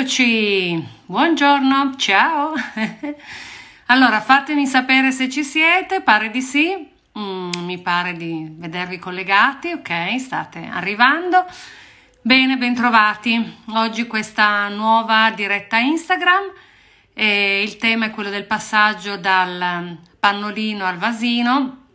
Eccoci, buongiorno, ciao. allora, fatemi sapere se ci siete, pare di sì, mm, mi pare di vedervi collegati, ok, state arrivando. Bene, bentrovati. Oggi questa nuova diretta Instagram, eh, il tema è quello del passaggio dal pannolino al vasino,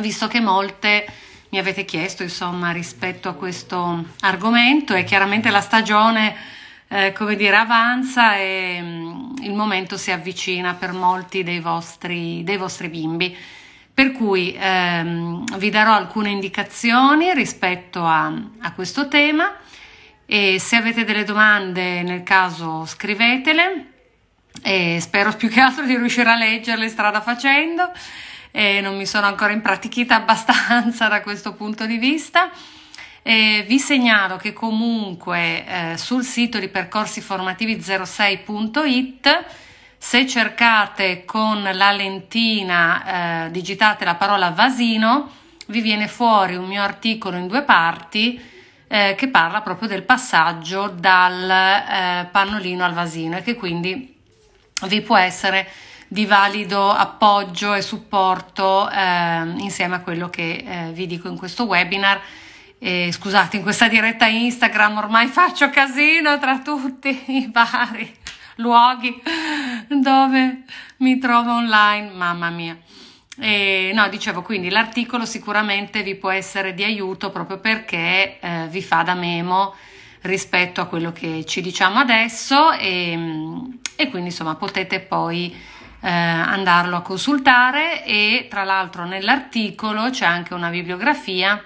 visto che molte mi avete chiesto, insomma, rispetto a questo argomento e chiaramente la stagione eh, come dire, avanza e mh, mm, il momento si avvicina per molti dei vostri, dei vostri bimbi. Per cui ehm, vi darò alcune indicazioni rispetto a, a questo tema e se avete delle domande nel caso scrivetele e spero più che altro di riuscire a leggerle strada facendo e non mi sono ancora impratichita abbastanza da questo punto di vista. Eh, vi segnalo che comunque eh, sul sito di percorsiformativi 06.it se cercate con la lentina, eh, digitate la parola vasino, vi viene fuori un mio articolo in due parti eh, che parla proprio del passaggio dal eh, pannolino al vasino e che quindi vi può essere di valido appoggio e supporto eh, insieme a quello che vi dico in questo webinar eh, scusate, in questa diretta Instagram ormai faccio casino tra tutti i vari luoghi dove mi trovo online, mamma mia. E, no, dicevo quindi l'articolo sicuramente vi può essere di aiuto proprio perché eh, vi fa da memo rispetto a quello che ci diciamo adesso e, e quindi insomma potete poi eh, andarlo a consultare e tra l'altro nell'articolo c'è anche una bibliografia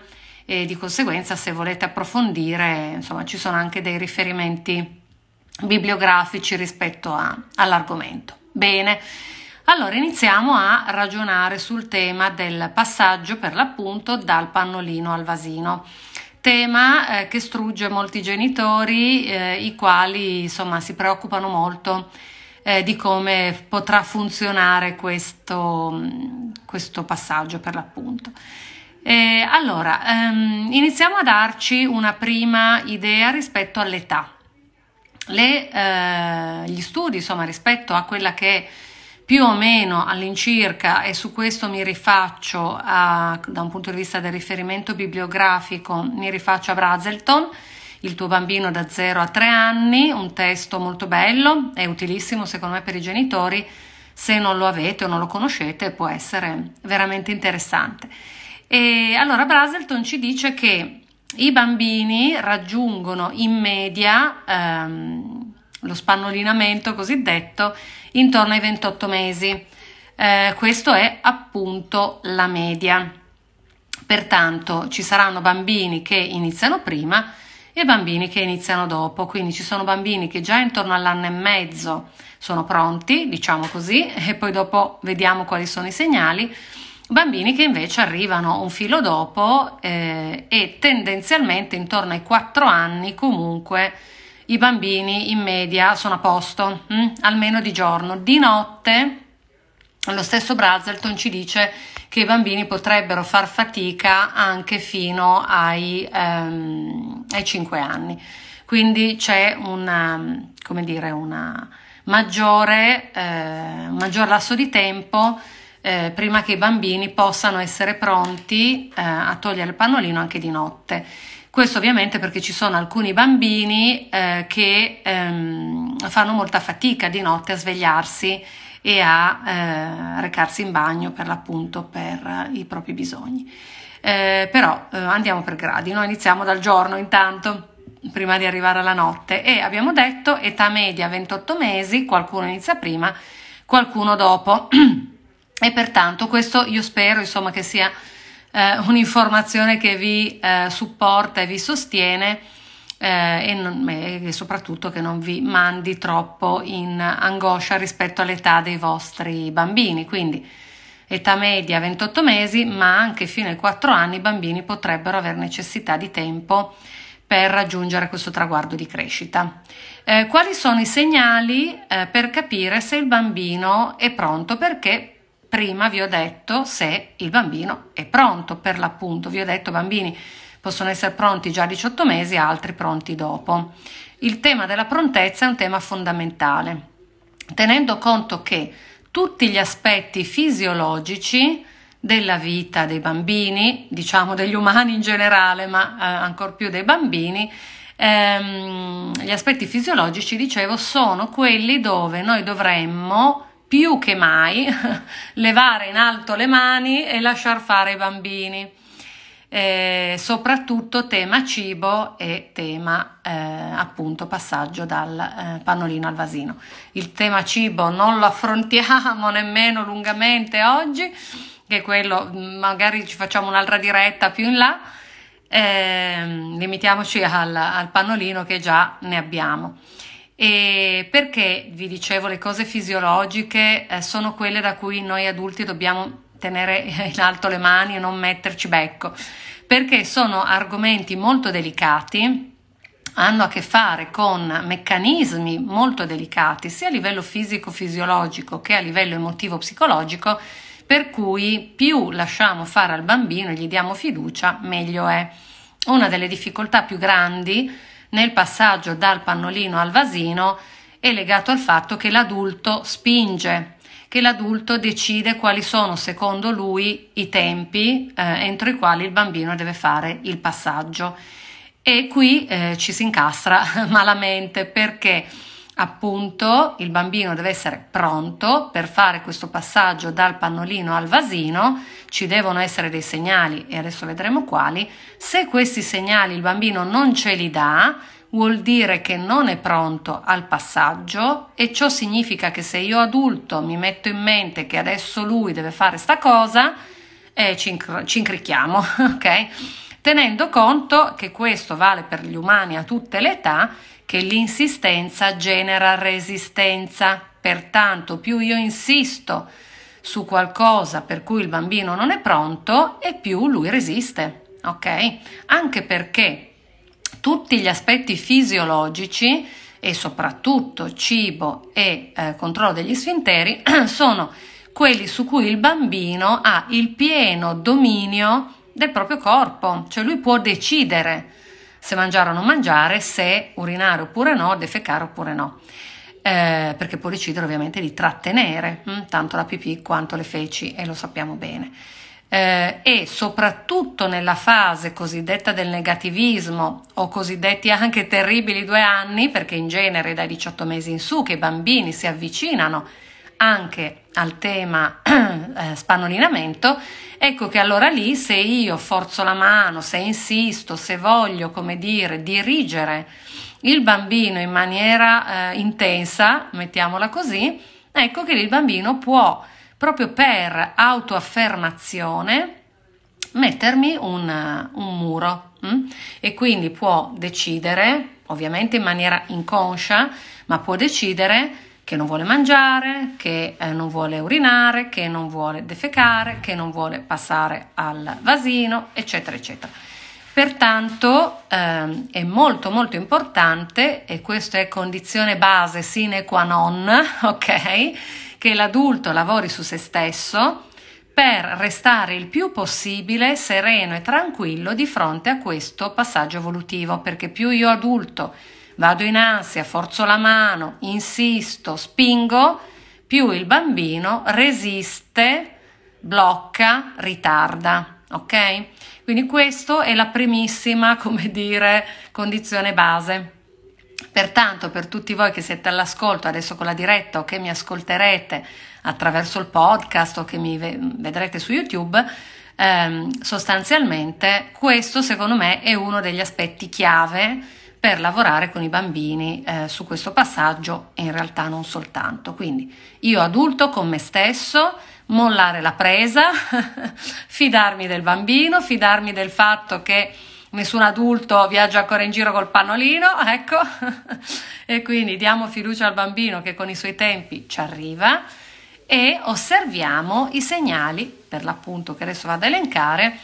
e di conseguenza se volete approfondire, insomma, ci sono anche dei riferimenti bibliografici rispetto all'argomento. Bene, allora iniziamo a ragionare sul tema del passaggio per l'appunto dal pannolino al vasino. Tema eh, che strugge molti genitori, eh, i quali insomma si preoccupano molto eh, di come potrà funzionare questo, mm, questo passaggio per l'appunto. Eh, allora, ehm, iniziamo a darci una prima idea rispetto all'età. Le, eh, gli studi, insomma, rispetto a quella che più o meno all'incirca, e su questo mi rifaccio a, da un punto di vista del riferimento bibliografico, mi rifaccio a Brazelton, Il tuo bambino da 0 a 3 anni, un testo molto bello, è utilissimo secondo me per i genitori, se non lo avete o non lo conoscete può essere veramente interessante. E allora Braselton ci dice che i bambini raggiungono in media ehm, lo spannolinamento cosiddetto intorno ai 28 mesi. Eh, questo è appunto la media. Pertanto ci saranno bambini che iniziano prima e bambini che iniziano dopo, quindi ci sono bambini che già intorno all'anno e mezzo sono pronti, diciamo così, e poi dopo vediamo quali sono i segnali bambini che invece arrivano un filo dopo eh, e tendenzialmente intorno ai 4 anni comunque i bambini in media sono a posto, hm? almeno di giorno. Di notte lo stesso Brazelton ci dice che i bambini potrebbero far fatica anche fino ai, ehm, ai 5 anni. Quindi c'è una, dire, una maggiore, eh, un maggior lasso di tempo eh, prima che i bambini possano essere pronti eh, a togliere il pannolino anche di notte. Questo ovviamente perché ci sono alcuni bambini eh, che ehm, fanno molta fatica di notte a svegliarsi e a eh, recarsi in bagno per l'appunto per eh, i propri bisogni. Eh, però eh, andiamo per gradi, noi iniziamo dal giorno intanto prima di arrivare alla notte e abbiamo detto età media 28 mesi, qualcuno inizia prima, qualcuno dopo. E pertanto questo io spero insomma, che sia eh, un'informazione che vi eh, supporta e vi sostiene eh, e, non, eh, e soprattutto che non vi mandi troppo in angoscia rispetto all'età dei vostri bambini. Quindi età media 28 mesi, ma anche fino ai 4 anni i bambini potrebbero avere necessità di tempo per raggiungere questo traguardo di crescita. Eh, quali sono i segnali eh, per capire se il bambino è pronto? Perché prima vi ho detto se il bambino è pronto per l'appunto, vi ho detto bambini possono essere pronti già a 18 mesi, altri pronti dopo. Il tema della prontezza è un tema fondamentale, tenendo conto che tutti gli aspetti fisiologici della vita dei bambini, diciamo degli umani in generale, ma eh, ancor più dei bambini, ehm, gli aspetti fisiologici, dicevo, sono quelli dove noi dovremmo più che mai levare in alto le mani e lasciar fare i bambini. Eh, soprattutto tema cibo e tema eh, appunto passaggio dal eh, pannolino al vasino. Il tema cibo non lo affrontiamo nemmeno lungamente oggi, che è quello magari ci facciamo un'altra diretta più in là, ehm, limitiamoci al, al pannolino che già ne abbiamo. E perché vi dicevo le cose fisiologiche eh, sono quelle da cui noi adulti dobbiamo tenere in alto le mani e non metterci becco, perché sono argomenti molto delicati hanno a che fare con meccanismi molto delicati sia a livello fisico-fisiologico che a livello emotivo-psicologico, per cui più lasciamo fare al bambino e gli diamo fiducia, meglio è. Una delle difficoltà più grandi nel passaggio dal pannolino al vasino è legato al fatto che l'adulto spinge, che l'adulto decide quali sono secondo lui i tempi eh, entro i quali il bambino deve fare il passaggio. E qui eh, ci si incastra malamente perché appunto il bambino deve essere pronto per fare questo passaggio dal pannolino al vasino, ci devono essere dei segnali e adesso vedremo quali. Se questi segnali il bambino non ce li dà, vuol dire che non è pronto al passaggio e ciò significa che se io adulto mi metto in mente che adesso lui deve fare sta cosa, eh, ci, inc- ci incricchiamo, ok? Tenendo conto che questo vale per gli umani a tutte le età che l'insistenza genera resistenza. Pertanto più io insisto su qualcosa per cui il bambino non è pronto e più lui resiste, ok? Anche perché tutti gli aspetti fisiologici e soprattutto cibo e eh, controllo degli sfinteri sono quelli su cui il bambino ha il pieno dominio del proprio corpo, cioè lui può decidere se mangiare o non mangiare, se urinare oppure no, defecare oppure no. Eh, perché può decidere ovviamente di trattenere hm, tanto la pipì quanto le feci e lo sappiamo bene. Eh, e soprattutto nella fase cosiddetta del negativismo o cosiddetti anche terribili due anni, perché in genere dai 18 mesi in su che i bambini si avvicinano anche al tema eh, spannolinamento, Ecco che allora lì se io forzo la mano, se insisto, se voglio, come dire, dirigere il bambino in maniera eh, intensa, mettiamola così, ecco che lì il bambino può proprio per autoaffermazione mettermi un, un muro mh? Mm? e quindi può decidere, ovviamente in maniera inconscia, ma può decidere che non vuole mangiare, che eh, non vuole urinare, che non vuole defecare, che non vuole passare al vasino, eccetera, eccetera. Pertanto ehm, è molto molto importante, e questa è condizione base sine qua non, ok, che l'adulto lavori su se stesso per restare il più possibile sereno e tranquillo di fronte a questo passaggio evolutivo, perché più io adulto vado in ansia, forzo la mano, insisto, spingo, più il bambino resiste, blocca, ritarda. Ok? Quindi questa è la primissima, come dire, condizione base. Pertanto, per tutti voi che siete all'ascolto adesso con la diretta o che mi ascolterete attraverso il podcast o che mi vedrete su YouTube, ehm, sostanzialmente questo secondo me è uno degli aspetti chiave per lavorare con i bambini eh, su questo passaggio e in realtà non soltanto. Quindi io adulto con me stesso, mollare la presa, fidarmi del bambino, fidarmi del fatto che nessun adulto viaggia ancora in giro col pannolino, ecco, e quindi diamo fiducia al bambino che con i suoi tempi ci arriva e osserviamo i segnali, per l'appunto che adesso vado a elencare,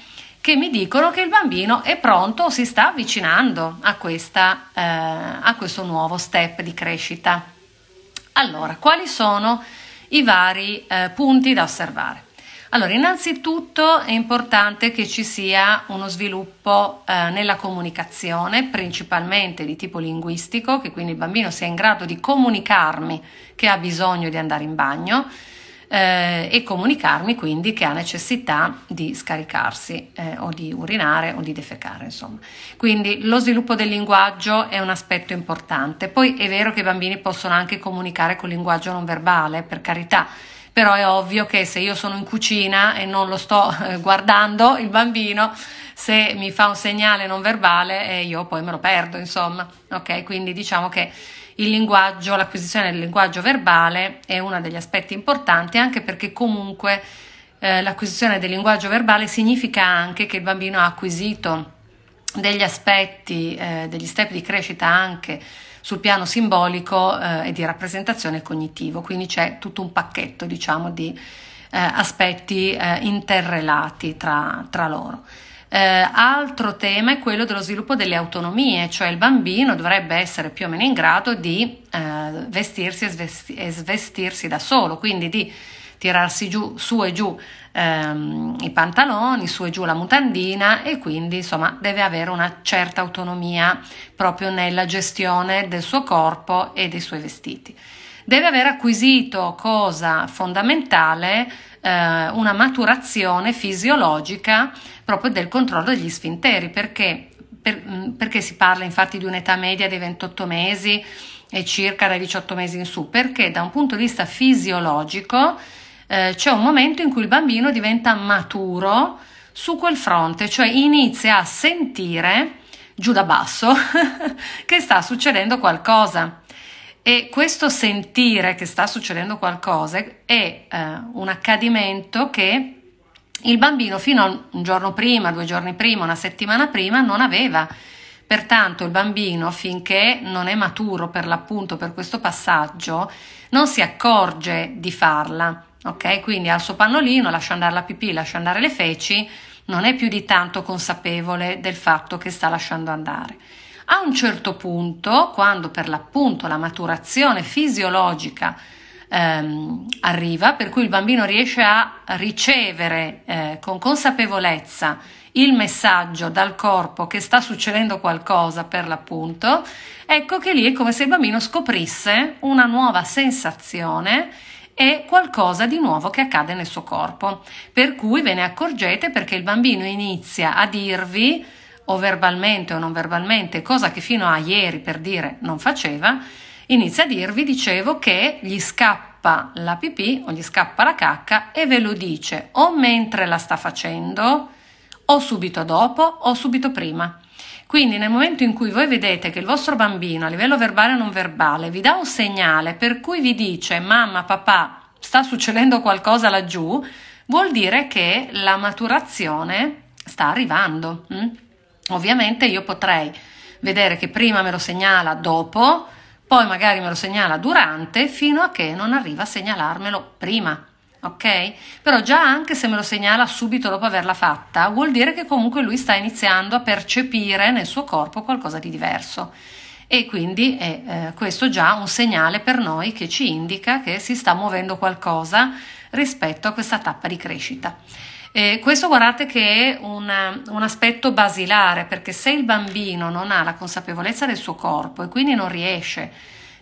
che mi dicono che il bambino è pronto o si sta avvicinando a, questa, eh, a questo nuovo step di crescita. Allora, quali sono i vari eh, punti da osservare? Allora, innanzitutto è importante che ci sia uno sviluppo eh, nella comunicazione, principalmente di tipo linguistico, che quindi il bambino sia in grado di comunicarmi che ha bisogno di andare in bagno, eh, e comunicarmi quindi che ha necessità di scaricarsi eh, o di urinare o di defecare, insomma. Quindi lo sviluppo del linguaggio è un aspetto importante. Poi è vero che i bambini possono anche comunicare con linguaggio non verbale, per carità però è ovvio che se io sono in cucina e non lo sto eh, guardando il bambino se mi fa un segnale non verbale eh, io poi me lo perdo insomma ok quindi diciamo che il linguaggio, l'acquisizione del linguaggio verbale è uno degli aspetti importanti anche perché comunque eh, l'acquisizione del linguaggio verbale significa anche che il bambino ha acquisito degli aspetti, eh, degli step di crescita anche sul piano simbolico eh, e di rappresentazione cognitivo, quindi c'è tutto un pacchetto diciamo di eh, aspetti eh, interrelati tra, tra loro. Eh, altro tema è quello dello sviluppo delle autonomie, cioè il bambino dovrebbe essere più o meno in grado di eh, vestirsi e, svesti- e, svestirsi da solo, quindi di tirarsi giù, su e giù ehm, i pantaloni, su e giù la mutandina e quindi insomma deve avere una certa autonomia proprio nella gestione del suo corpo e dei suoi vestiti deve aver acquisito cosa fondamentale eh, una maturazione fisiologica proprio del controllo degli sfinteri, perché, per, mm, perché si parla infatti di un'età media dei 28 mesi e circa dai 18 mesi in su, perché da un punto di vista fisiologico eh, c'è un momento in cui il bambino diventa maturo su quel fronte, cioè inizia a sentire giù da basso che sta succedendo qualcosa. E questo sentire che sta succedendo qualcosa è eh, un accadimento che il bambino fino a un giorno prima, due giorni prima, una settimana prima non aveva. Pertanto il bambino finché non è maturo per l'appunto per questo passaggio non si accorge di farla, ok? Quindi al suo pannolino, lascia andare la pipì, lascia andare le feci, non è più di tanto consapevole del fatto che sta lasciando andare. A un certo punto, quando per l'appunto la maturazione fisiologica ehm, arriva, per cui il bambino riesce a ricevere eh, con consapevolezza il messaggio dal corpo che sta succedendo qualcosa per l'appunto, ecco che lì è come se il bambino scoprisse una nuova sensazione e qualcosa di nuovo che accade nel suo corpo. Per cui ve ne accorgete perché il bambino inizia a dirvi o verbalmente o non verbalmente, cosa che fino a ieri per dire non faceva, inizia a dirvi, dicevo, che gli scappa la pipì o gli scappa la cacca e ve lo dice o mentre la sta facendo o subito dopo o subito prima. Quindi nel momento in cui voi vedete che il vostro bambino a livello verbale o non verbale vi dà un segnale per cui vi dice mamma, papà, sta succedendo qualcosa laggiù, vuol dire che la maturazione sta arrivando. Hm? Ovviamente io potrei vedere che prima me lo segnala dopo, poi magari me lo segnala durante, fino a che non arriva a segnalarmelo prima. Ok? Però già anche se me lo segnala subito dopo averla fatta, vuol dire che comunque lui sta iniziando a percepire nel suo corpo qualcosa di diverso. E quindi è eh, questo già un segnale per noi che ci indica che si sta muovendo qualcosa rispetto a questa tappa di crescita. Eh, questo guardate che è una, un aspetto basilare, perché se il bambino non ha la consapevolezza del suo corpo e quindi non riesce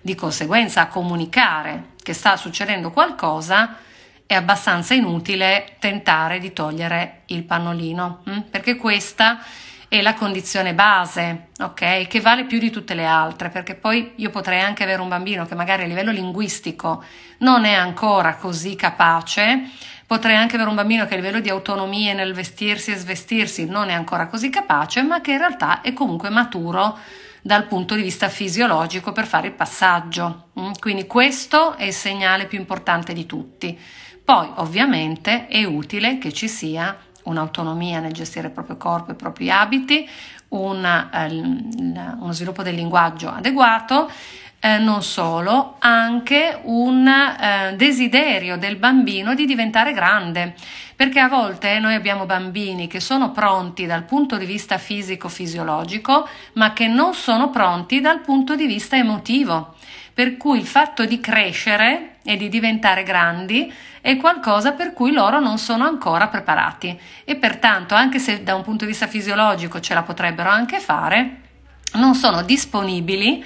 di conseguenza a comunicare che sta succedendo qualcosa, è abbastanza inutile tentare di togliere il pannolino, hm? perché questa è la condizione base, ok? Che vale più di tutte le altre, perché poi io potrei anche avere un bambino che magari a livello linguistico non è ancora così capace Potrei anche avere un bambino che a livello di autonomia nel vestirsi e svestirsi non è ancora così capace, ma che in realtà è comunque maturo dal punto di vista fisiologico per fare il passaggio. Mm, quindi questo è il segnale più importante di tutti. Poi ovviamente è utile che ci sia un'autonomia nel gestire il proprio corpo e i propri abiti, una, eh, uno sviluppo del linguaggio adeguato eh, non solo, anche un eh, desiderio del bambino di diventare grande, perché a volte noi abbiamo bambini che sono pronti dal punto di vista fisico-fisiologico, ma che non sono pronti dal punto di vista emotivo. Per cui il fatto di crescere e di diventare grandi è qualcosa per cui loro non sono ancora preparati e pertanto anche se da un punto di vista fisiologico ce la potrebbero anche fare, non sono disponibili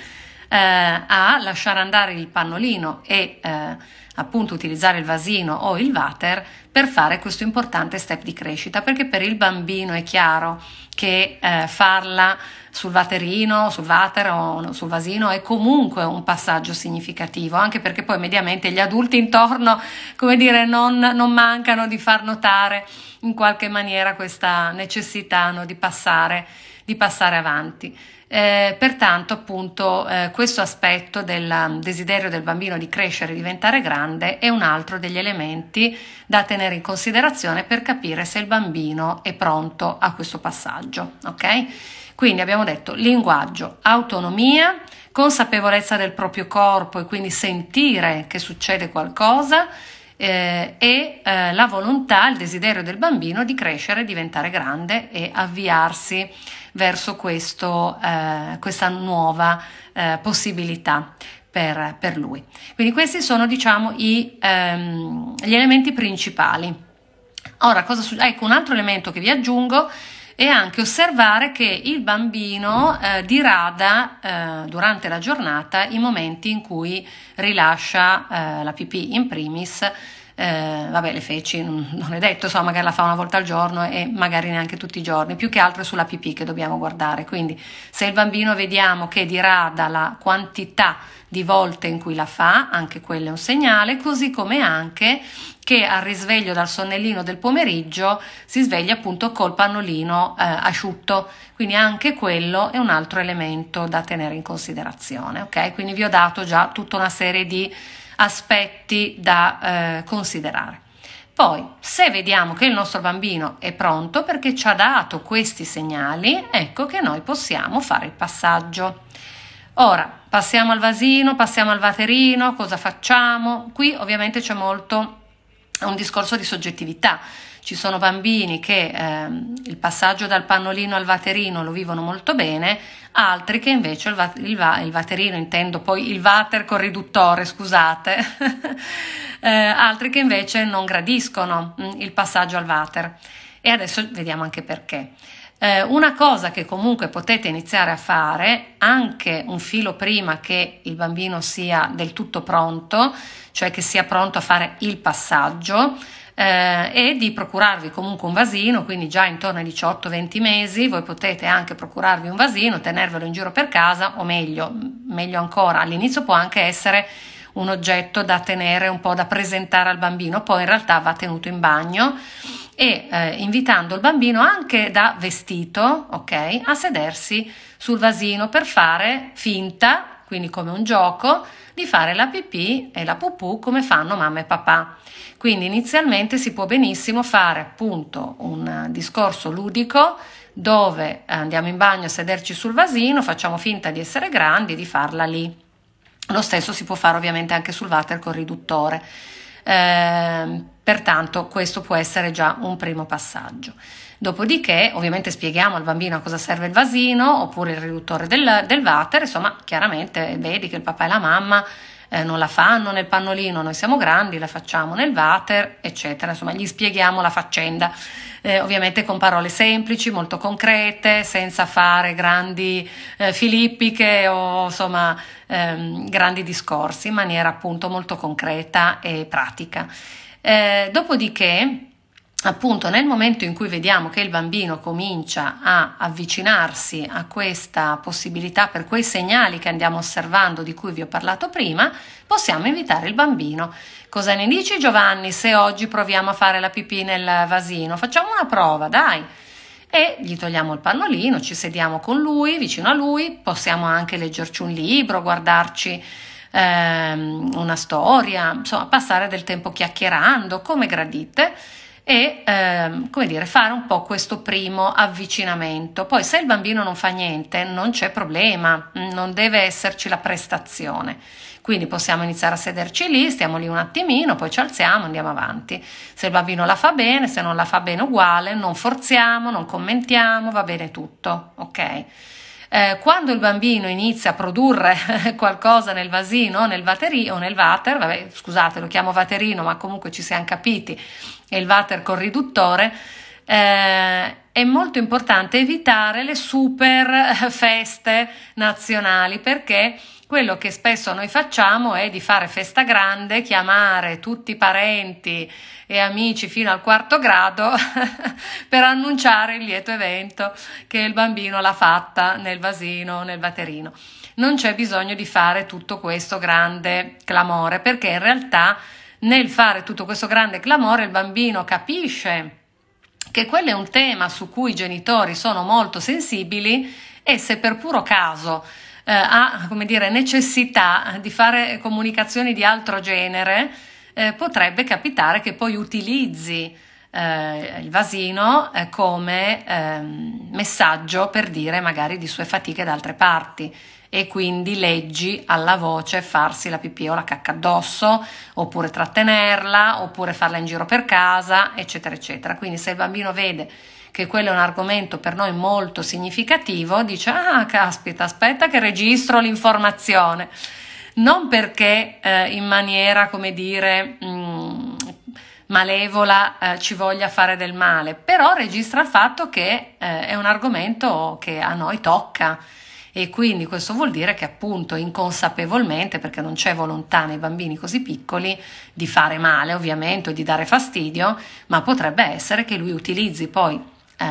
eh, a lasciare andare il pannolino e eh, appunto utilizzare il vasino o il water per fare questo importante step di crescita, perché per il bambino è chiaro che eh, farla sul vaterino, sul water o sul vasino è comunque un passaggio significativo, anche perché poi mediamente gli adulti intorno, come dire, non, non mancano di far notare in qualche maniera questa necessità no, di, passare, di passare avanti. Eh, pertanto appunto eh, questo aspetto del um, desiderio del bambino di crescere e diventare grande è un altro degli elementi da tenere in considerazione per capire se il bambino è pronto a questo passaggio. Okay? Quindi abbiamo detto linguaggio, autonomia, consapevolezza del proprio corpo e quindi sentire che succede qualcosa, eh, e eh, la volontà, il desiderio del bambino di crescere, diventare grande e avviarsi verso questo, eh, questa nuova eh, possibilità. Per, per, lui. Quindi questi sono diciamo i, ehm, gli elementi principali. Ora, cosa succede? Ecco un altro elemento che vi aggiungo è anche osservare che il bambino eh, dirada eh, durante la giornata i momenti in cui rilascia eh, la pipì in primis eh, vabbè le feci, non è detto, insomma magari la fa una volta al giorno e magari neanche tutti i giorni, più che altro sulla pipì che dobbiamo guardare, quindi se il bambino vediamo che dirada la quantità di volte in cui la fa, anche quello è un segnale, così come anche che al risveglio dal sonnellino del pomeriggio si sveglia appunto col pannolino eh, asciutto, quindi anche quello è un altro elemento da tenere in considerazione, ok? Quindi vi ho dato già tutta una serie di aspetti da eh, considerare. Poi, se vediamo che il nostro bambino è pronto perché ci ha dato questi segnali, ecco che noi possiamo fare il passaggio. Ora, passiamo al vasino, passiamo al vaterino, cosa facciamo? Qui ovviamente c'è molto un discorso di soggettività. Ci sono bambini che ehm, il passaggio dal pannolino al vaterino lo vivono molto bene, altri che invece il, va- il, va- il vaterino, intendo poi il vater con riduttore, scusate, eh, altri che invece non gradiscono mh, mm, il passaggio al vater. E adesso vediamo anche perché. Eh, una cosa che comunque potete iniziare a fare anche un filo prima che il bambino sia del tutto pronto, cioè che sia pronto a fare il passaggio, eh, e di procurarvi comunque un vasino, quindi già intorno ai 18-20 mesi voi potete anche procurarvi un vasino, tenervelo in giro per casa o meglio, meglio ancora, all'inizio può anche essere un oggetto da tenere, un po' da presentare al bambino, poi in realtà va tenuto in bagno e eh, invitando il bambino anche da vestito, ok, a sedersi sul vasino per fare finta, quindi come un gioco, di fare la pipì e la pupù come fanno mamma e papà. Quindi inizialmente si può benissimo fare appunto un eh, discorso ludico dove eh, andiamo in bagno a sederci sul vasino, facciamo finta di essere grandi e di farla lì. Lo stesso si può fare ovviamente anche sul water col riduttore eh, pertanto questo può essere già un primo passaggio. Dopodiché ovviamente spieghiamo al bambino a cosa serve il vasino oppure il riduttore del, del water, insomma chiaramente vedi che il papà e la mamma eh, non la fanno nel pannolino, noi siamo grandi, la facciamo nel water, eccetera. Insomma, gli spieghiamo la faccenda, eh, ovviamente con parole semplici, molto concrete, senza fare grandi eh, filippiche o insomma ehm, grandi discorsi, in maniera appunto molto concreta e pratica. Eh, dopodiché, appunto nel momento in cui vediamo che il bambino comincia a avvicinarsi a questa possibilità per quei segnali che andiamo osservando di cui vi ho parlato prima, possiamo invitare il bambino. Cosa ne dici Giovanni se oggi proviamo a fare la pipì nel vasino? Facciamo una prova, dai. E gli togliamo il pannolino, ci sediamo con lui, vicino a lui, possiamo anche leggerci un libro, guardarci ehm, una storia, insomma passare del tempo chiacchierando, come gradite e ehm, come dire, fare un po' questo primo avvicinamento. Poi se il bambino non fa niente non c'è problema, mm, non deve esserci la prestazione. Quindi possiamo iniziare a sederci lì, stiamo lì un attimino, poi ci alziamo, andiamo avanti. Se il bambino la fa bene, se non la fa bene uguale, non forziamo, non commentiamo, va bene tutto, ok? Eh, quando il bambino inizia a produrre qualcosa nel vasino, nel vaterino, o nel vater, vabbè, scusate, lo chiamo vaterino, ma comunque ci siamo capiti, è il vater con riduttore, eh, è molto importante evitare le super eh, feste nazionali perché quello che spesso noi facciamo è di fare festa grande, chiamare tutti i parenti e amici fino al quarto grado per annunciare il lieto evento che il bambino l'ha fatta nel vasino, nel vaterino. Non c'è bisogno di fare tutto questo grande clamore perché in realtà nel fare tutto questo grande clamore il bambino capisce che quello è un tema su cui i genitori sono molto sensibili e se per puro caso eh, ha come dire, necessità di fare comunicazioni di altro genere, eh, potrebbe capitare che poi utilizzi eh, il vasino eh, come ehm, messaggio per dire magari di sue fatiche da altre parti e quindi leggi alla voce farsi la pipì o la cacca addosso, oppure trattenerla, oppure farla in giro per casa, eccetera, eccetera. Quindi se il bambino vede che quello è un argomento per noi molto significativo, dice, ah, caspita, aspetta che registro l'informazione. Non perché eh, in maniera, come dire, mh, mm, malevola eh, ci voglia fare del male, però registra il fatto che eh, è un argomento che a noi tocca e quindi questo vuol dire che appunto inconsapevolmente, perché non c'è volontà nei bambini così piccoli di fare male ovviamente o di dare fastidio, ma potrebbe essere che lui utilizzi poi eh,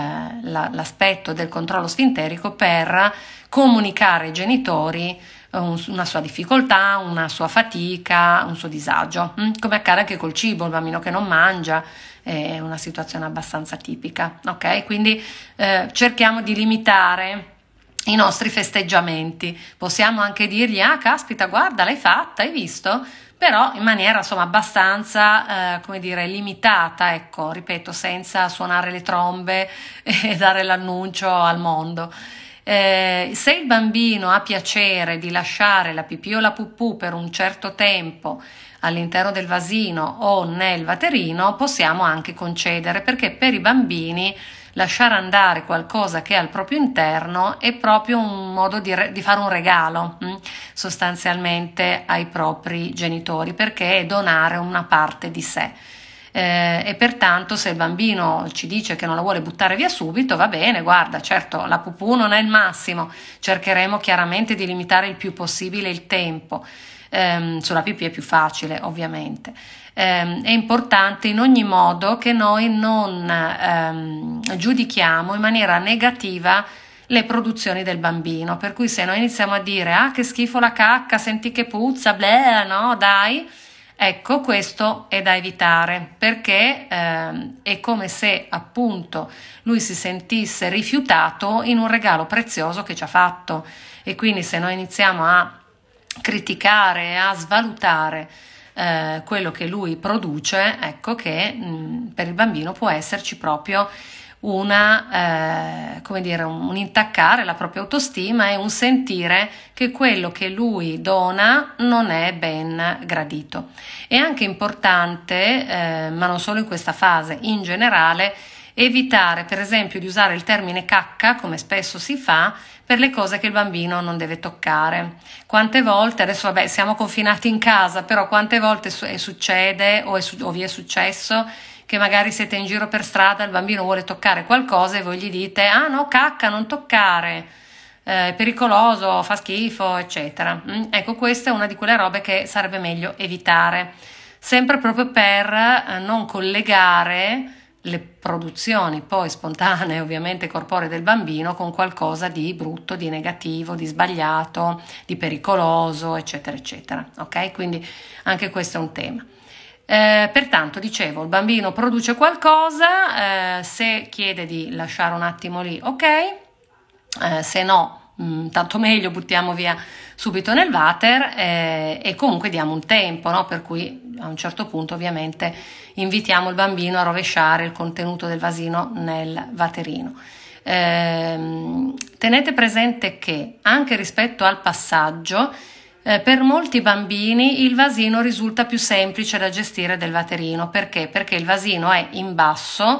la, l'aspetto del controllo sfinterico per comunicare ai genitori eh, una sua difficoltà, una sua fatica, un suo disagio, hm? come accade anche col cibo, il bambino che non mangia, è una situazione abbastanza tipica, ok? Quindi eh, cerchiamo di limitare i nostri festeggiamenti. Possiamo anche dirgli, ah caspita, guarda, l'hai fatta, hai visto? Però in maniera insomma abbastanza, eh, come dire, limitata, ecco, ripeto, senza suonare le trombe e dare l'annuncio al mondo. Eh, se il bambino ha piacere di lasciare la pipì o la pupù per un certo tempo all'interno del vasino o nel vaterino, possiamo anche concedere, perché per i bambini lasciare andare qualcosa che è al proprio interno è proprio un modo di, re, di fare un regalo mh, mm, sostanzialmente ai propri genitori perché è donare una parte di sé. Eh, e pertanto se il bambino ci dice che non la vuole buttare via subito, va bene, guarda, certo la pupù non è il massimo, cercheremo chiaramente di limitare il più possibile il tempo, eh, sulla pipì è più facile ovviamente ehm, è importante in ogni modo che noi non ehm, giudichiamo in maniera negativa le produzioni del bambino. Per cui se noi iniziamo a dire ah che schifo la cacca, senti che puzza, bleh, no, dai. Ecco, questo è da evitare perché eh, è come se appunto lui si sentisse rifiutato in un regalo prezioso che ci ha fatto e quindi se noi iniziamo a criticare, a svalutare eh, quello che lui produce, ecco che mh, per il bambino può esserci proprio una, eh, come dire, un, un, intaccare la propria autostima e un sentire che quello che lui dona non è ben gradito. È anche importante, eh, ma non solo in questa fase, in generale, evitare per esempio di usare il termine cacca, come spesso si fa, per le cose che il bambino non deve toccare. Quante volte, adesso vabbè, siamo confinati in casa, però quante volte eh, succede o, è, o vi è successo che magari siete in giro per strada, il bambino vuole toccare qualcosa e voi gli dite, ah no, cacca, non toccare. Eh, pericoloso, fa schifo, eccetera. Mm, ecco, questa è una di quelle robe che sarebbe meglio evitare, sempre proprio per eh, non collegare le produzioni poi spontanee, ovviamente corporee del bambino, con qualcosa di brutto, di negativo, di sbagliato, di pericoloso, eccetera, eccetera. Ok? Quindi anche questo è un tema. Eh, pertanto, dicevo, il bambino produce qualcosa, eh, se chiede di lasciare un attimo lì, ok, eh, se no Mm, tanto meglio buttiamo via subito nel water eh, e comunque diamo un tempo, no? per cui a un certo punto ovviamente invitiamo il bambino a rovesciare il contenuto del vasino nel vaterino. Ehm, tenete presente che anche rispetto al passaggio, eh, per molti bambini il vasino risulta più semplice da gestire del vaterino, perché? Perché il vasino è in basso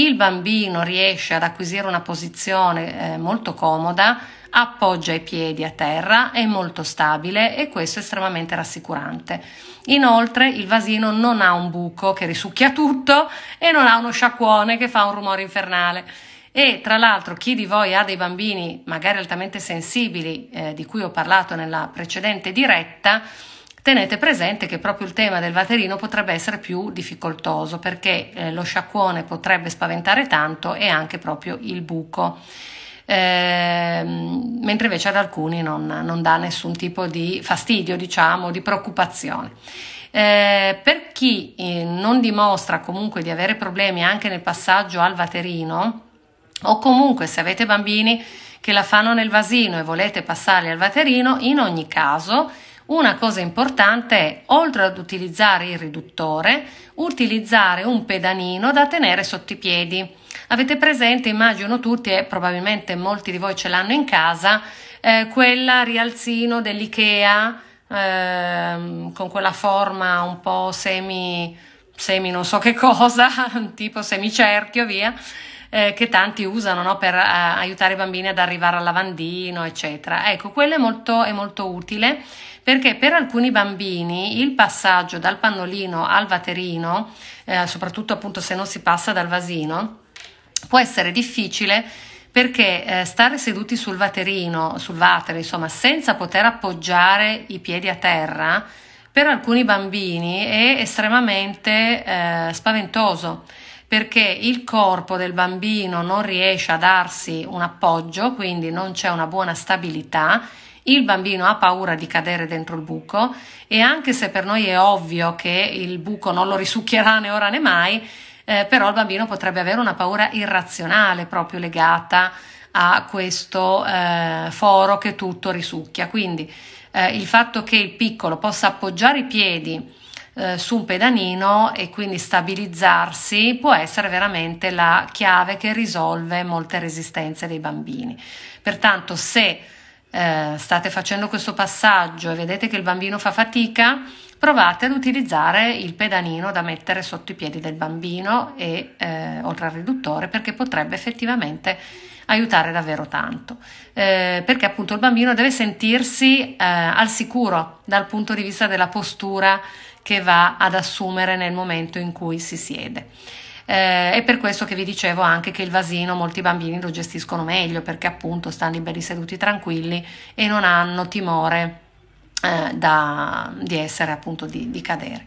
il bambino riesce ad acquisire una posizione eh, molto comoda, appoggia i piedi a terra, è molto stabile e questo è estremamente rassicurante. Inoltre il vasino non ha un buco che risucchia tutto e non ha uno sciacquone che fa un rumore infernale. E tra l'altro chi di voi ha dei bambini magari altamente sensibili, eh, di cui ho parlato nella precedente diretta, tenete presente che proprio il tema del vaterino potrebbe essere più difficoltoso perché eh, lo sciacquone potrebbe spaventare tanto e anche proprio il buco. Eh, mentre invece ad alcuni non, non, dà nessun tipo di fastidio, diciamo, di preoccupazione. Eh, per chi eh, non dimostra comunque di avere problemi anche nel passaggio al vaterino, o comunque se avete bambini che la fanno nel vasino e volete passarli al vaterino, in ogni caso una cosa importante è, oltre ad utilizzare il riduttore, utilizzare un pedanino da tenere sotto i piedi. Avete presente, immagino tutti e probabilmente molti di voi ce l'hanno in casa, eh, quella rialzino dell'IKEA eh, con quella forma un po' semi, semi non so che cosa, tipo semicerchio via, eh, che tanti usano no? per eh, aiutare i bambini ad arrivare al lavandino, eccetera. Ecco, quello è molto, è molto utile perché per alcuni bambini il passaggio dal pannolino al vaterino, eh, soprattutto appunto se non si passa dal vasino, può essere difficile perché eh, stare seduti sul vaterino, sul vatere, insomma, senza poter appoggiare i piedi a terra, per alcuni bambini è estremamente eh, spaventoso perché il corpo del bambino non riesce a darsi un appoggio, quindi non c'è una buona stabilità, il bambino ha paura di cadere dentro il buco e anche se per noi è ovvio che il buco non lo risucchierà né ora né mai, eh, però il bambino potrebbe avere una paura irrazionale proprio legata a questo eh, foro che tutto risucchia. Quindi eh, il fatto che il piccolo possa appoggiare i piedi eh, su un pedanino e quindi stabilizzarsi può essere veramente la chiave che risolve molte resistenze dei bambini. Pertanto se eh, state facendo questo passaggio e vedete che il bambino fa fatica, provate ad utilizzare il pedanino da mettere sotto i piedi del bambino e eh, oltre al riduttore perché potrebbe effettivamente aiutare davvero tanto eh, perché appunto il bambino deve sentirsi eh, al sicuro dal punto di vista della postura che va ad assumere nel momento in cui si siede. Eh, è per questo che vi dicevo anche che il vasino molti bambini lo gestiscono meglio perché appunto stanno belli seduti tranquilli e non hanno timore eh, da, di essere appunto di, di cadere.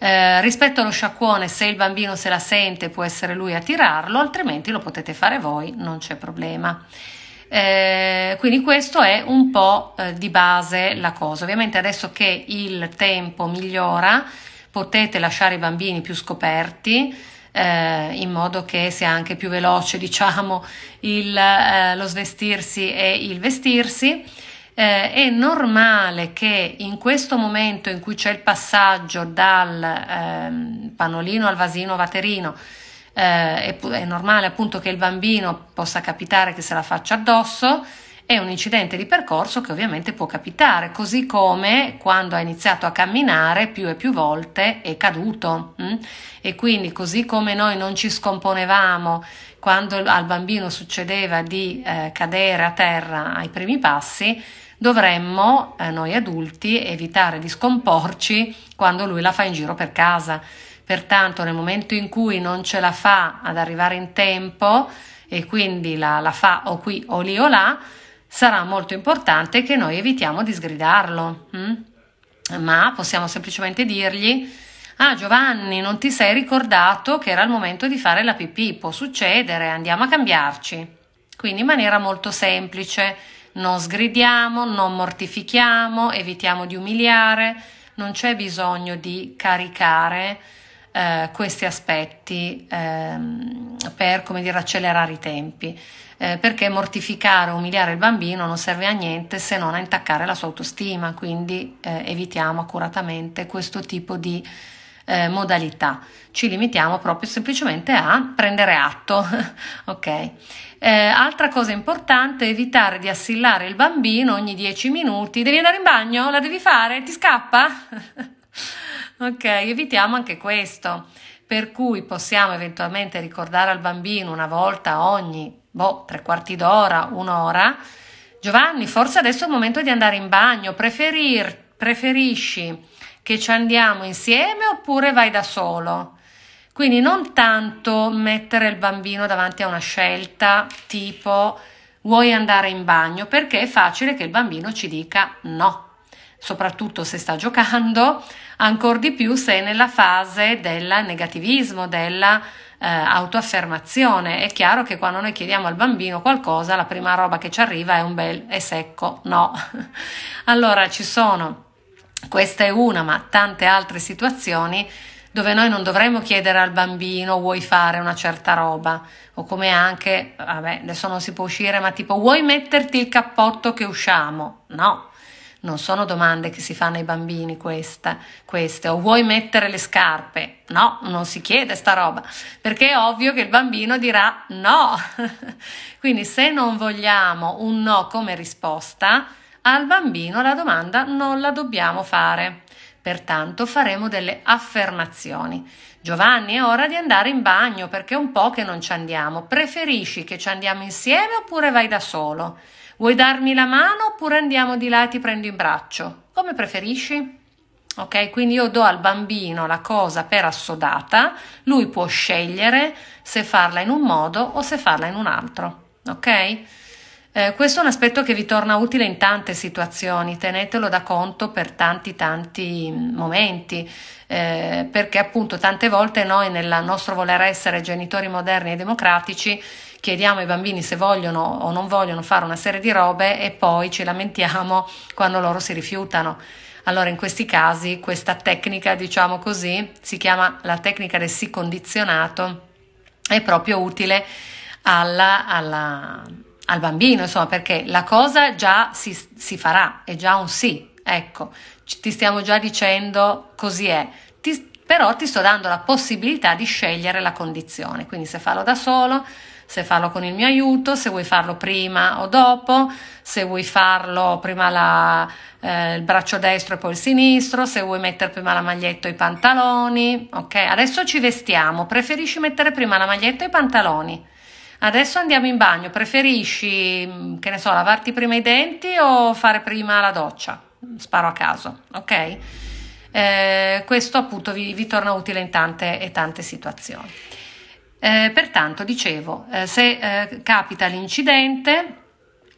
Eh, rispetto allo sciacquone, se il bambino se la sente può essere lui a tirarlo, altrimenti lo potete fare voi, non c'è problema. Eh, quindi questo è un po' eh, di base la cosa. Ovviamente adesso che il tempo migliora potete lasciare i bambini più scoperti eh, in modo che sia anche più veloce diciamo il, eh, lo svestirsi e il vestirsi. Eh, è normale che in questo momento in cui c'è il passaggio dal ehm, panolino al vasino vaterino eh, è normale appunto che il bambino possa capitare che se la faccia addosso, è un incidente di percorso che ovviamente può capitare, così come quando ha iniziato a camminare più e più volte è caduto. Mh? Mm? E quindi così come noi non ci scomponevamo quando al bambino succedeva di eh, cadere a terra ai primi passi, dovremmo eh, noi adulti evitare di scomporci quando lui la fa in giro per casa Pertanto nel momento in cui non ce la fa ad arrivare in tempo e quindi la, la fa o qui o lì o là, sarà molto importante che noi evitiamo di sgridarlo. Hm? Ma possiamo semplicemente dirgli Ah Giovanni, non ti sei ricordato che era il momento di fare la pipì, può succedere, andiamo a cambiarci. Quindi in maniera molto semplice, non sgridiamo, non mortifichiamo, evitiamo di umiliare, non c'è bisogno di caricare eh, questi aspetti ehm, per come dire, accelerare i tempi, eh, perché mortificare o umiliare il bambino non serve a niente se non a intaccare la sua autostima, quindi eh, evitiamo accuratamente questo tipo di eh, modalità. Ci limitiamo proprio semplicemente a prendere atto. ok. Eh, altra cosa importante è evitare di assillare il bambino ogni 10 minuti. Devi andare in bagno? La devi fare? Ti scappa? Ok, evitiamo anche questo, per cui possiamo eventualmente ricordare al bambino una volta ogni boh, tre quarti d'ora, un'ora, Giovanni, forse adesso è il momento di andare in bagno, Preferir, preferisci che ci andiamo insieme oppure vai da solo? Quindi non tanto mettere il bambino davanti a una scelta tipo vuoi andare in bagno perché è facile che il bambino ci dica no soprattutto se sta giocando, ancora di più se è nella fase del negativismo, della eh, autoaffermazione. È chiaro che quando noi chiediamo al bambino qualcosa, la prima roba che ci arriva è un bel e secco, no. allora ci sono, questa è una, ma tante altre situazioni dove noi non dovremmo chiedere al bambino vuoi fare una certa roba o come anche, vabbè, adesso non si può uscire, ma tipo vuoi metterti il cappotto che usciamo? No, non sono domande che si fanno ai bambini questa, queste, o vuoi mettere le scarpe? No, non si chiede sta roba, perché è ovvio che il bambino dirà no. Quindi se non vogliamo un no come risposta, al bambino la domanda non la dobbiamo fare. Pertanto faremo delle affermazioni. Giovanni, è ora di andare in bagno perché è un po' che non ci andiamo. Preferisci che ci andiamo insieme oppure vai da solo? Vuoi darmi la mano oppure andiamo di là e ti prendo in braccio? Come preferisci? Ok, quindi io do al bambino la cosa per assodata, lui può scegliere se farla in un modo o se farla in un altro. Ok? Eh, questo è un aspetto che vi torna utile in tante situazioni, tenetelo da conto per tanti tanti momenti, eh, perché appunto tante volte noi nel nostro voler essere genitori moderni e democratici chiediamo ai bambini se vogliono o non vogliono fare una serie di robe e poi ci lamentiamo quando loro si rifiutano. Allora in questi casi questa tecnica, diciamo così, si chiama la tecnica del sì condizionato, è proprio utile alla, alla, al bambino, insomma, perché la cosa già si, si farà, è già un sì, ecco, ti stiamo già dicendo così è, ti, però ti sto dando la possibilità di scegliere la condizione, quindi se farlo da solo se farlo con il mio aiuto, se vuoi farlo prima o dopo, se vuoi farlo prima la, eh, il braccio destro e poi il sinistro, se vuoi mettere prima la maglietta o i pantaloni, ok? Adesso ci vestiamo, preferisci mettere prima la maglietta o i pantaloni. Adesso andiamo in bagno, preferisci, mm, che ne so, lavarti prima i denti o fare prima la doccia? Sparo a caso, ok? Eh, questo appunto vi, vi torna utile in tante e tante situazioni. Eh, pertanto, dicevo, eh, se eh, capita l'incidente,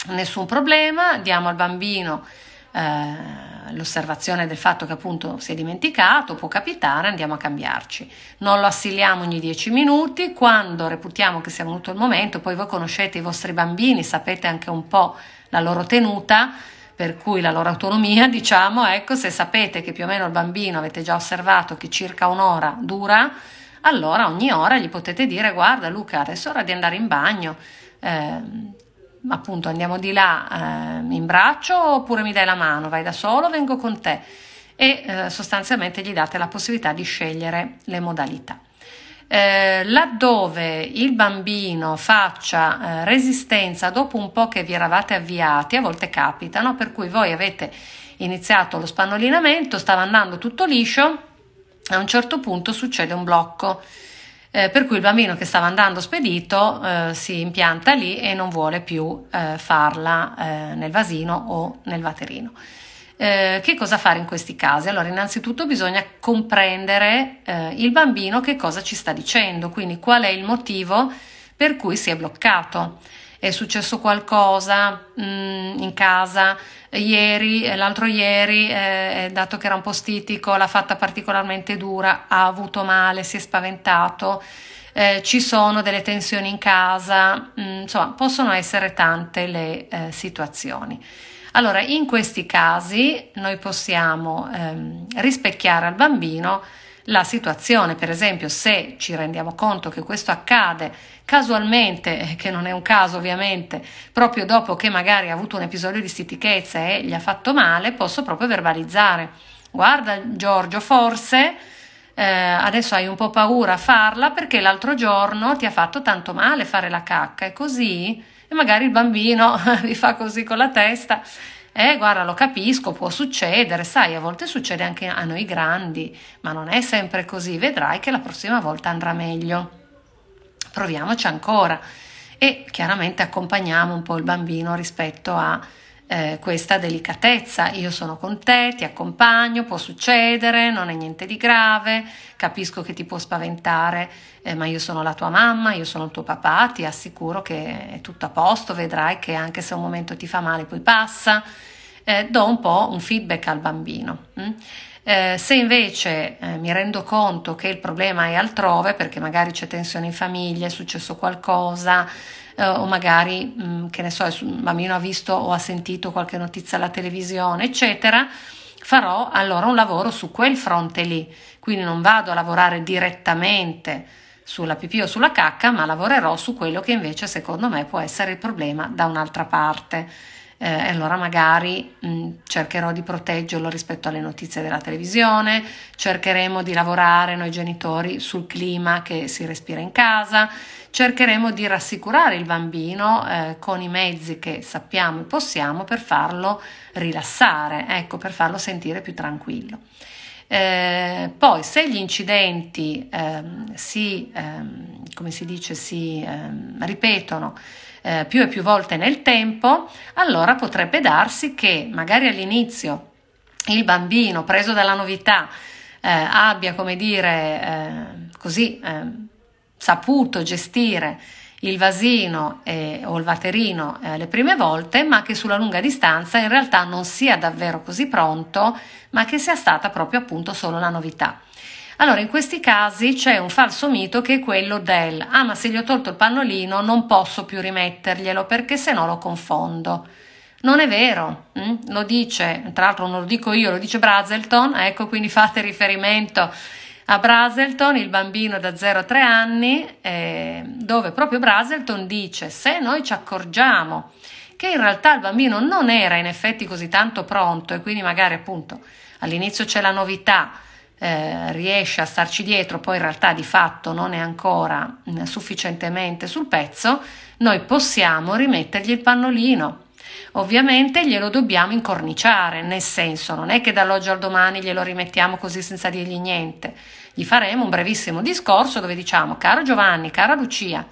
nessun problema, diamo al bambino eh, l'osservazione del fatto che appunto si è dimenticato, può capitare, andiamo a cambiarci. Non lo assiliamo ogni 10 minuti, quando reputiamo che sia venuto il momento, poi voi conoscete i vostri bambini, sapete anche un po' la loro tenuta, per cui la loro autonomia, diciamo, ecco, se sapete che più o meno il bambino avete già osservato che circa un'ora dura, allora ogni ora gli potete dire guarda Luca adesso è ora di andare in bagno, eh, appunto andiamo di là eh, in braccio oppure mi dai la mano, vai da solo, vengo con te e eh, sostanzialmente gli date la possibilità di scegliere le modalità. Eh, laddove il bambino faccia eh, resistenza dopo un po' che vi eravate avviati, a volte capitano, per cui voi avete iniziato lo spannolinamento, stava andando tutto liscio, a un certo punto succede un blocco. Eh, per cui il bambino che stava andando spedito eh, si impianta lì e non vuole più eh, farla eh, nel vasino o nel vaterino. Eh, che cosa fare in questi casi? Allora, innanzitutto bisogna comprendere eh, il bambino che cosa ci sta dicendo, quindi qual è il motivo per cui si è bloccato è successo qualcosa mh, mm, in casa, ieri, eh, l'altro ieri, eh, eh, dato che era un po' stitico, l'ha fatta particolarmente dura, ha avuto male, si è spaventato, eh, ci sono delle tensioni in casa, mh, mm, insomma possono essere tante le eh, situazioni. Allora, in questi casi noi possiamo ehm, rispecchiare al bambino la situazione. Per esempio, se ci rendiamo conto che questo accade casualmente, eh, che non è un caso ovviamente, proprio dopo che magari ha avuto un episodio di stitichezza e gli ha fatto male, posso proprio verbalizzare. Guarda Giorgio, forse eh, adesso hai un po' paura a farla perché l'altro giorno ti ha fatto tanto male fare la cacca e così, e magari il bambino vi fa così con la testa eh guarda lo capisco, può succedere, sai, a volte succede anche a noi grandi, ma non è sempre così, vedrai che la prossima volta andrà meglio. Proviamoci ancora e chiaramente accompagniamo un po' il bambino rispetto a eh, questa delicatezza. Io sono con te, ti accompagno, può succedere, non è niente di grave, capisco che ti può spaventare, eh, ma io sono la tua mamma, io sono il tuo papà, ti assicuro che è tutto a posto, vedrai che anche se un momento ti fa male poi passa. Eh, do un po' un feedback al bambino. Mm? Eh, se invece eh, mi rendo conto che il problema è altrove, perché magari c'è tensione in famiglia, è successo qualcosa, eh, o magari, mh, mm, che ne so, un bambino ha visto o ha sentito qualche notizia alla televisione, eccetera, farò allora un lavoro su quel fronte lì. Quindi non vado a lavorare direttamente sulla pipì o sulla cacca, ma lavorerò su quello che invece secondo me può essere il problema da un'altra parte e eh, allora magari mh, mm, cercherò di proteggerlo rispetto alle notizie della televisione, cercheremo di lavorare noi genitori sul clima che si respira in casa, cercheremo di rassicurare il bambino eh, con i mezzi che sappiamo e possiamo per farlo rilassare, ecco, per farlo sentire più tranquillo. Eh, poi se gli incidenti ehm, si, ehm, come si dice, si ehm, ripetono, eh, più e più volte nel tempo, allora potrebbe darsi che magari all'inizio il bambino preso dalla novità eh, abbia, come dire, eh, così ehm, saputo gestire il vasino eh, o il vaterino eh, le prime volte, ma che sulla lunga distanza in realtà non sia davvero così pronto, ma che sia stata proprio appunto solo la novità. Allora, in questi casi c'è un falso mito che è quello del ah, ma se gli ho tolto il pannolino non posso più rimetterglielo perché se no lo confondo. Non è vero, hm? lo dice, tra l'altro non lo dico io, lo dice Brazelton, ecco quindi fate riferimento a Brazelton, il bambino da 0 a 3 anni, eh, dove proprio Brazelton dice se noi ci accorgiamo che in realtà il bambino non era in effetti così tanto pronto e quindi magari appunto all'inizio c'è la novità, eh, riesce a starci dietro, poi in realtà di fatto non è ancora mh, mm, sufficientemente sul pezzo, noi possiamo rimettergli il pannolino. Ovviamente glielo dobbiamo incorniciare, nel senso non è che dall'oggi al domani glielo rimettiamo così senza dirgli niente. Gli faremo un brevissimo discorso dove diciamo, caro Giovanni, cara Lucia,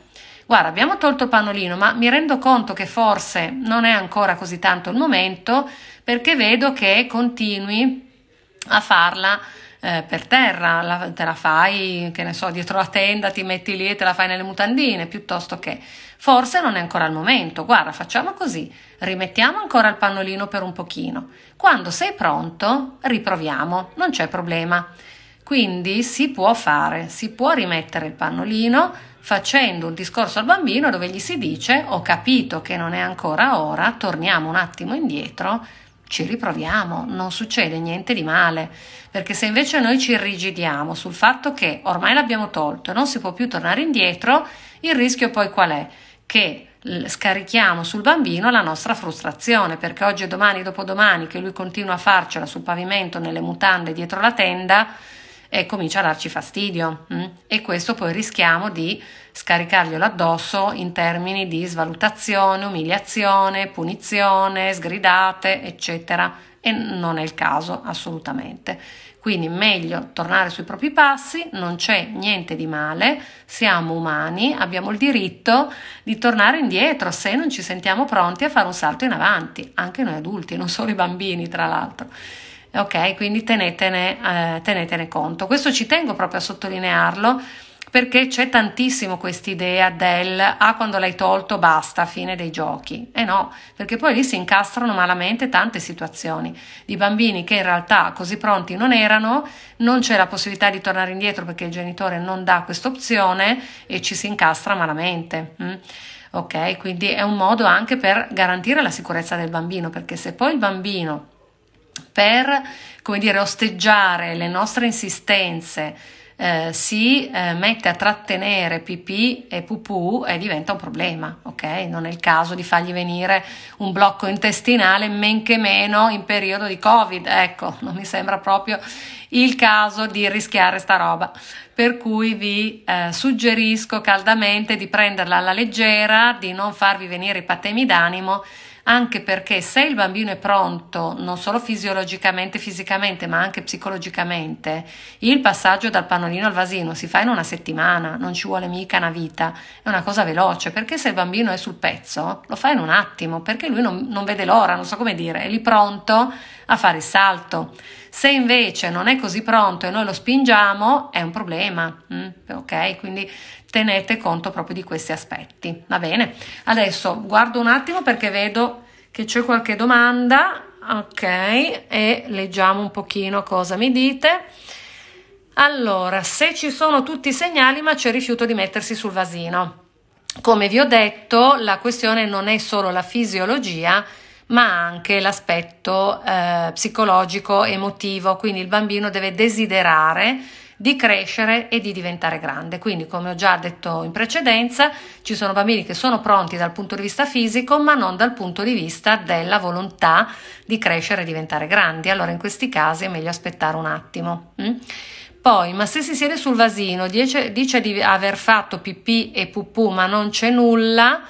guarda, abbiamo tolto il pannolino, ma mi rendo conto che forse non è ancora così tanto il momento perché vedo che continui a farla eh, per terra, la, te la fai, che ne so, dietro la tenda, ti metti lì e te la fai nelle mutandine, piuttosto che forse non è ancora il momento, guarda, facciamo così, rimettiamo ancora il pannolino per un pochino. Quando sei pronto, riproviamo, non c'è problema. Quindi si può fare, si può rimettere il pannolino facendo un discorso al bambino dove gli si dice ho capito che non è ancora ora, torniamo un attimo indietro, ci riproviamo, non succede niente di male, perché se invece noi ci irrigidiamo sul fatto che ormai l'abbiamo tolto e non si può più tornare indietro, il rischio poi qual è? Che scarichiamo sul bambino la nostra frustrazione, perché oggi e domani, dopodomani, che lui continua a farcela sul pavimento, nelle mutande, dietro la tenda, e comincia a darci fastidio. Mh? Mm? E questo poi rischiamo di scaricarglielo addosso in termini di svalutazione, umiliazione, punizione, sgridate, eccetera. E non è il caso assolutamente. Quindi meglio tornare sui propri passi, non c'è niente di male, siamo umani, abbiamo il diritto di tornare indietro se non ci sentiamo pronti a fare un salto in avanti, anche noi adulti, non solo i bambini tra l'altro. Ok, quindi tenetene, eh, tenetene conto. Questo ci tengo proprio a sottolinearlo perché c'è tantissimo questa idea del ah quando l'hai tolto basta, fine dei giochi. E eh no, perché poi lì si incastrano malamente tante situazioni di bambini che in realtà così pronti non erano, non c'è la possibilità di tornare indietro perché il genitore non dà questa opzione e ci si incastra malamente. Mm? Ok, quindi è un modo anche per garantire la sicurezza del bambino, perché se poi il bambino per, come dire, osteggiare le nostre insistenze eh, si eh, mette a trattenere pipì e pupù e diventa un problema, ok? Non è il caso di fargli venire un blocco intestinale, men che meno in periodo di Covid, ecco, non mi sembra proprio il caso di rischiare sta roba. Per cui vi eh, suggerisco caldamente di prenderla alla leggera, di non farvi venire i patemi d'animo anche perché se il bambino è pronto, non solo fisiologicamente, fisicamente, ma anche psicologicamente, il passaggio dal pannolino al vasino si fa in una settimana, non ci vuole mica una vita, è una cosa veloce, perché se il bambino è sul pezzo, lo fa in un attimo, perché lui non, non vede l'ora, non so come dire, è lì pronto a fare il salto. Se invece non è così pronto e noi lo spingiamo, è un problema, mm? ok? Quindi tenete conto proprio di questi aspetti. Va bene? Adesso guardo un attimo perché vedo che c'è qualche domanda. Ok, e leggiamo un pochino cosa mi dite. Allora, se ci sono tutti i segnali, ma c'è rifiuto di mettersi sul vasino. Come vi ho detto, la questione non è solo la fisiologia, ma anche l'aspetto eh, psicologico, emotivo, quindi il bambino deve desiderare di crescere e di diventare grande. Quindi, come ho già detto in precedenza, ci sono bambini che sono pronti dal punto di vista fisico, ma non dal punto di vista della volontà di crescere e diventare grandi. Allora, in questi casi è meglio aspettare un attimo. Mm? Poi, ma se si siede sul vasino, dice, dice di aver fatto pipì e pupù, ma non c'è nulla.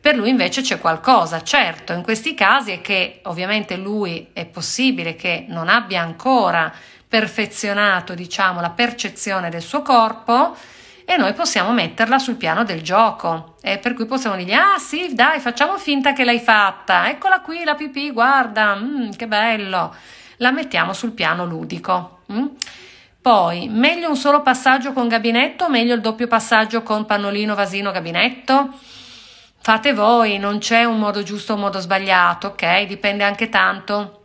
Per lui invece c'è qualcosa, certo, in questi casi è che ovviamente lui è possibile che non abbia ancora perfezionato, diciamo, la percezione del suo corpo e noi possiamo metterla sul piano del gioco. E per cui possiamo dire, ah sì, dai, facciamo finta che l'hai fatta, eccola qui la pipì, guarda, mm, che bello. La mettiamo sul piano ludico. Mm? Poi, meglio un solo passaggio con gabinetto o meglio il doppio passaggio con pannolino, vasino, gabinetto? Fate voi, non c'è un modo giusto o un modo sbagliato, ok? Dipende anche tanto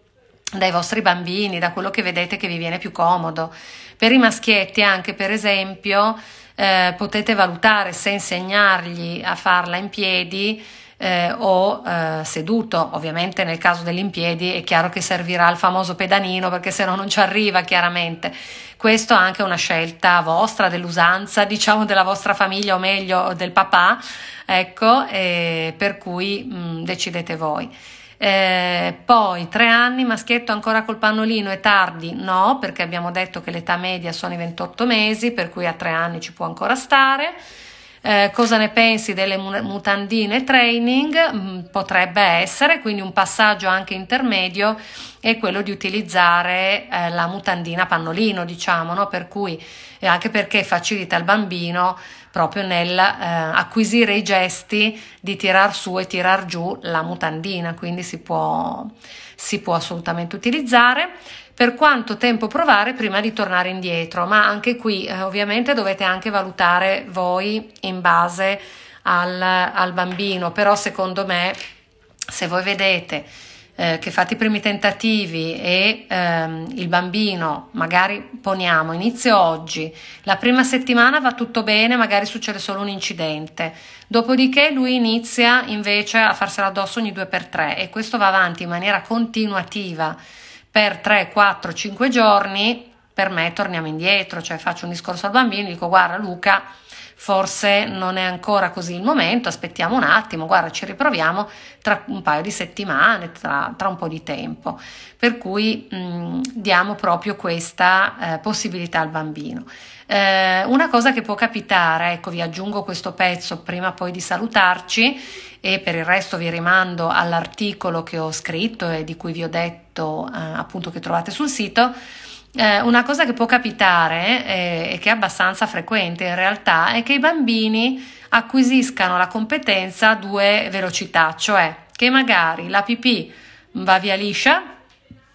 dai vostri bambini, da quello che vedete che vi viene più comodo. Per i maschietti anche, per esempio, eh, potete valutare se insegnargli a farla in piedi eh, o eh, seduto. Ovviamente nel caso dell'impiedi è chiaro che servirà il famoso pedanino perché se no non ci arriva chiaramente. Questo è anche una scelta vostra, dell'usanza, diciamo della vostra famiglia o meglio del papà, ecco, eh, per cui mh, mm, decidete voi. Eh, poi tre anni, maschietto ancora col pannolino è tardi? No, perché abbiamo detto che l'età media sono i 28 mesi, per cui a tre anni ci può ancora stare. Eh, cosa ne pensi delle mutandine training? Mm, potrebbe essere, quindi un passaggio anche intermedio è quello di utilizzare eh, la mutandina pannolino, diciamo, no? per cui, eh, anche perché facilita al bambino proprio nell'acquisire eh, i gesti di tirar su e tirar giù la mutandina, quindi si può, si può assolutamente utilizzare per quanto tempo provare prima di tornare indietro, ma anche qui eh, ovviamente dovete anche valutare voi in base al, al bambino, però secondo me se voi vedete eh, che fate i primi tentativi e ehm, il bambino, magari poniamo inizio oggi, la prima settimana va tutto bene, magari succede solo un incidente, dopodiché lui inizia invece a farsela addosso ogni 2 per 3 e questo va avanti in maniera continuativa per 3, 4, 5 giorni, per me torniamo indietro, cioè faccio un discorso al bambino, dico guarda Luca, forse non è ancora così il momento, aspettiamo un attimo, guarda ci riproviamo tra un paio di settimane, tra, tra un po' di tempo. Per cui mh, diamo proprio questa eh, possibilità al bambino. Eh, una cosa che può capitare, ecco vi aggiungo questo pezzo prima poi di salutarci e per il resto vi rimando all'articolo che ho scritto e di cui vi ho detto eh, appunto che trovate sul sito eh, una cosa che può capitare eh, e che è abbastanza frequente in realtà è che i bambini acquisiscano la competenza a due velocità, cioè che magari la pipì va via liscia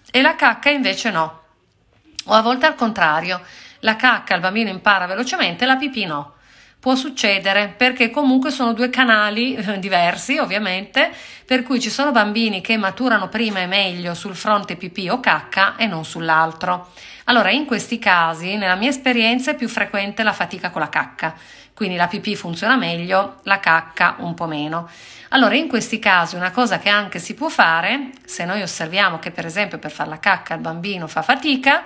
e la cacca invece no, o a volte al contrario, la cacca il bambino impara velocemente, e la pipì no può succedere perché comunque sono due canali eh, diversi ovviamente per cui ci sono bambini che maturano prima e meglio sul fronte pipì o cacca e non sull'altro. Allora in questi casi nella mia esperienza è più frequente la fatica con la cacca, quindi la pipì funziona meglio, la cacca un po' meno. Allora in questi casi una cosa che anche si può fare, se noi osserviamo che per esempio per fare la cacca il bambino fa fatica,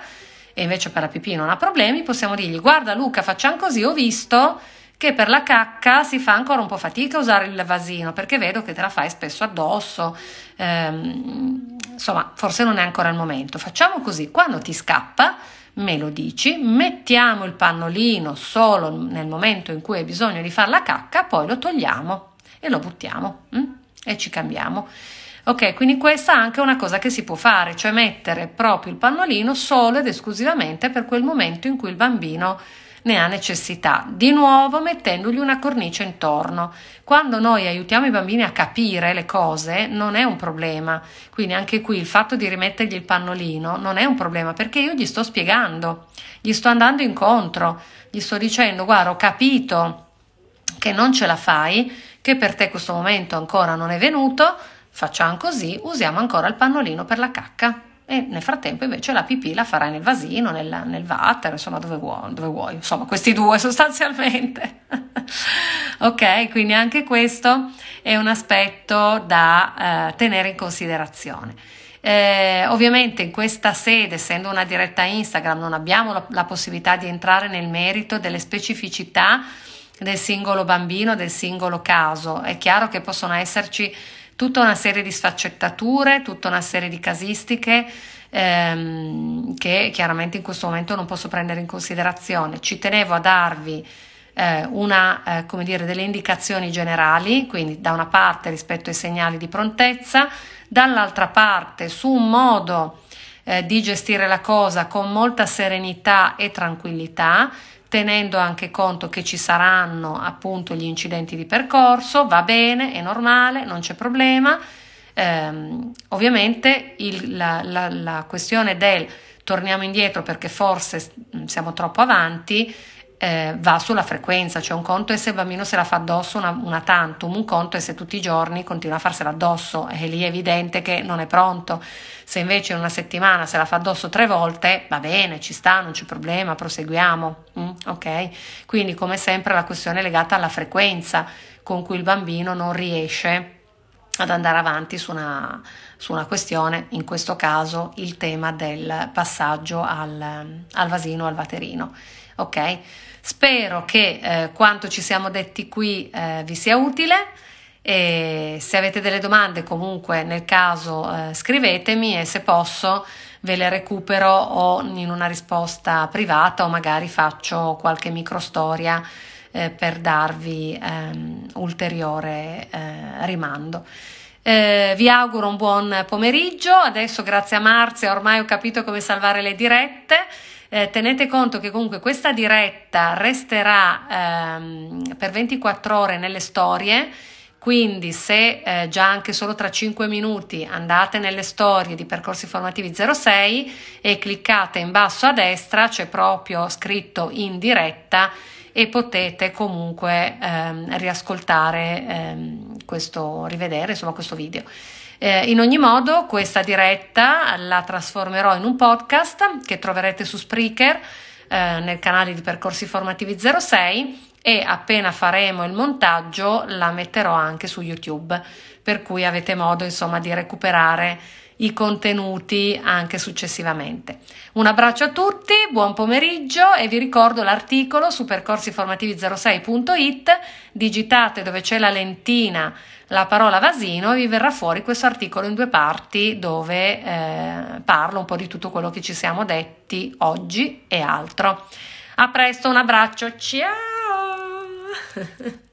e invece per la pipì non ha problemi, possiamo dirgli guarda Luca facciamo così, ho visto che per la cacca si fa ancora un po' fatica a usare il vasino perché vedo che te la fai spesso addosso. Ehm, insomma, forse non è ancora il momento. Facciamo così, quando ti scappa me lo dici, mettiamo il pannolino solo nel momento in cui hai bisogno di fare la cacca, poi lo togliamo e lo buttiamo hm? e ci cambiamo. Ok, quindi questa è anche una cosa che si può fare, cioè mettere proprio il pannolino solo ed esclusivamente per quel momento in cui il bambino ne ha necessità, di nuovo mettendogli una cornice intorno. Quando noi aiutiamo i bambini a capire le cose non è un problema, quindi anche qui il fatto di rimettergli il pannolino non è un problema perché io gli sto spiegando, gli sto andando incontro, gli sto dicendo guarda ho capito che non ce la fai, che per te questo momento ancora non è venuto, facciamo così, usiamo ancora il pannolino per la cacca e nel frattempo invece la pipì la farai nel vasino, nel, nel water, insomma dove vuoi, dove vuoi, insomma questi due sostanzialmente. ok, quindi anche questo è un aspetto da eh, tenere in considerazione. Eh, ovviamente in questa sede, essendo una diretta Instagram, non abbiamo la, la possibilità di entrare nel merito delle specificità del singolo bambino, del singolo caso. È chiaro che possono esserci tutta una serie di sfaccettature, tutta una serie di casistiche ehm, che chiaramente in questo momento non posso prendere in considerazione. Ci tenevo a darvi eh, una, eh, come dire, delle indicazioni generali, quindi da una parte rispetto ai segnali di prontezza, dall'altra parte su un modo eh, di gestire la cosa con molta serenità e tranquillità tenendo anche conto che ci saranno appunto gli incidenti di percorso, va bene, è normale, non c'è problema. Ehm, ovviamente il, la, la, la questione del torniamo indietro perché forse mm, siamo troppo avanti eh, va sulla frequenza, cioè un conto è se il bambino se la fa addosso una, una tantum, un conto è se tutti i giorni continua a farsela addosso e lì è evidente che non è pronto. Se invece in una settimana se la fa addosso tre volte, va bene, ci sta, non c'è problema, proseguiamo. Mm, ok? Quindi come sempre la questione è legata alla frequenza con cui il bambino non riesce ad andare avanti su una, su una questione, in questo caso il tema del passaggio al, al vasino, al vaterino. Ok? Spero che eh, quanto ci siamo detti qui eh, vi sia utile e se avete delle domande comunque nel caso eh, scrivetemi e se posso ve le recupero o in una risposta privata o magari faccio qualche microstoria eh, per darvi ehm, ulteriore eh, rimando. Eh, vi auguro un buon pomeriggio, adesso grazie a Marzia ormai ho capito come salvare le dirette eh, tenete conto che comunque questa diretta resterà ehm, per 24 ore nelle storie. Quindi se eh, già anche solo tra 5 minuti andate nelle storie di percorsi formativi 06 e cliccate in basso a destra c'è proprio scritto in diretta e potete comunque ehm, riascoltare ehm, questo, rivedere insomma questo video. Eh, in ogni modo, questa diretta la trasformerò in un podcast che troverete su Spreaker eh, nel canale di Percorsi Formativi 06 e appena faremo il montaggio la metterò anche su YouTube, per cui avete modo insomma di recuperare i contenuti anche successivamente. Un abbraccio a tutti, buon pomeriggio e vi ricordo l'articolo su percorsiformativi06.it, digitate dove c'è la lentina la parola vasino e vi verrà fuori questo articolo in due parti dove eh, parlo un po' di tutto quello che ci siamo detti oggi e altro. A presto, un abbraccio, ciao!